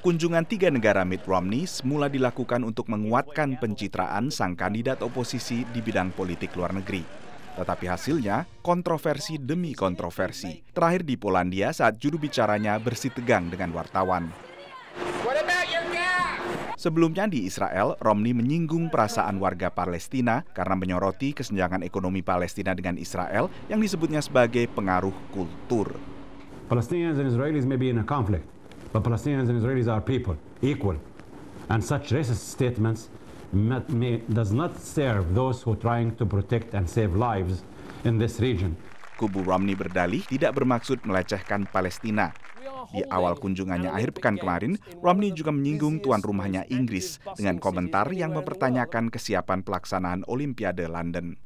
Kunjungan tiga negara Mitt Romney semula dilakukan untuk menguatkan pencitraan sang kandidat oposisi di bidang politik luar negeri. Tetapi hasilnya kontroversi demi kontroversi. Terakhir di Polandia saat juru bicaranya bersitegang dengan wartawan. Sebelumnya di Israel, Romney menyinggung perasaan warga Palestina karena menyoroti kesenjangan ekonomi Palestina dengan Israel yang disebutnya sebagai pengaruh kultur. But Palestinians and Israelis are people, equal. And such racist statements may, may, does not serve those who are trying to protect and save lives in this region. Kubu Romney berdalih tidak bermaksud melecehkan Palestina, Di awal kunjungannya akhir pekan kemarin, Romney juga menyinggung tuan rumahnya Inggris dengan komentar yang mempertanyakan kesiapan pelaksanaan Olimpiade London.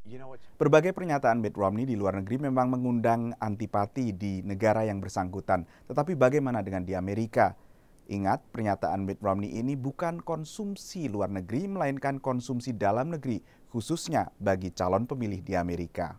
Berbagai pernyataan Mitt Romney di luar negeri memang mengundang antipati di negara yang bersangkutan. Tetapi bagaimana dengan di Amerika? Ingat, pernyataan Mitt Romney ini bukan konsumsi luar negeri, melainkan konsumsi dalam negeri, khususnya bagi calon pemilih di Amerika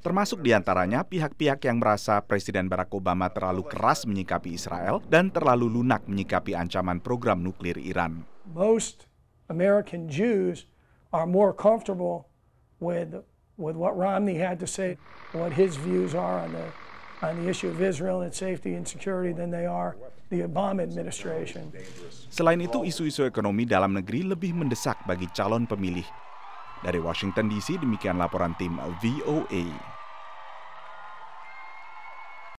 termasuk diantaranya pihak-pihak yang merasa Presiden Barack Obama terlalu keras menyikapi Israel dan terlalu lunak menyikapi ancaman program nuklir Iran. Most American Jews are more comfortable with with what Romney had to say, what his views are on the on the issue of Israel and safety and security than they are the Obama administration. Selain itu, isu-isu ekonomi dalam negeri lebih mendesak bagi calon pemilih dari Washington DC, demikian laporan tim VOA.